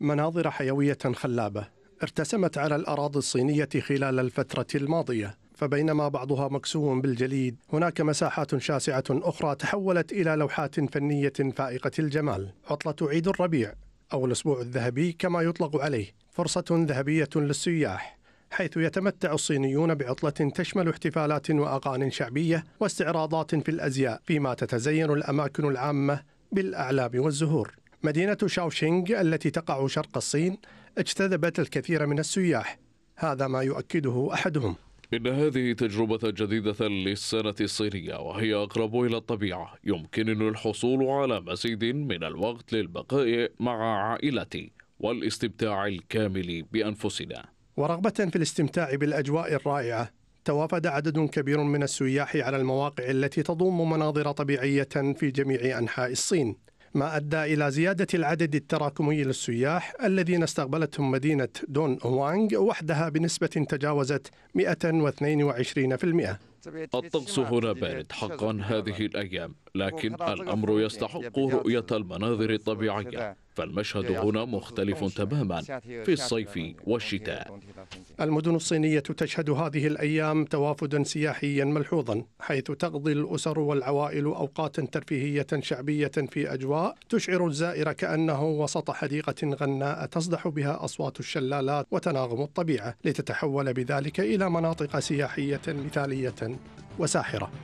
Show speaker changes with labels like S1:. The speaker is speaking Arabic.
S1: مناظر حيوية خلابة ارتسمت على الأراضي الصينية خلال الفترة الماضية فبينما بعضها مكسو بالجليد هناك مساحات شاسعة أخرى تحولت إلى لوحات فنية فائقة الجمال عطلة عيد الربيع أو الأسبوع الذهبي كما يطلق عليه فرصة ذهبية للسياح حيث يتمتع الصينيون بعطلة تشمل احتفالات وأغاني شعبية واستعراضات في الأزياء فيما تتزين الأماكن العامة بالأعلام والزهور مدينة شاوشينغ التي تقع شرق الصين اجتذبت الكثير من السياح هذا ما يؤكده أحدهم
S2: إن هذه تجربة جديدة للسنة الصينية وهي أقرب إلى الطبيعة يمكنني الحصول على مزيد من الوقت للبقاء مع عائلتي والاستمتاع الكامل بأنفسنا
S1: ورغبة في الاستمتاع بالأجواء الرائعة توافد عدد كبير من السياح على المواقع التي تضم مناظر طبيعية في جميع أنحاء الصين ما أدى إلى زيادة العدد التراكمي للسياح الذين استقبلتهم مدينة دون وانغ وحدها بنسبة تجاوزت 122%.
S2: الطقس هنا بارد حقا هذه الأيام لكن الأمر يستحق رؤية المناظر الطبيعية فالمشهد هنا مختلف تماما في الصيف والشتاء
S1: المدن الصينية تشهد هذه الأيام توافدا سياحيا ملحوظا حيث تقضي الأسر والعوائل أوقاتا ترفيهية شعبية في أجواء تشعر الزائر كأنه وسط حديقة غناء تصدح بها أصوات الشلالات وتناغم الطبيعة لتتحول بذلك إلى مناطق سياحية مثالية وساحرة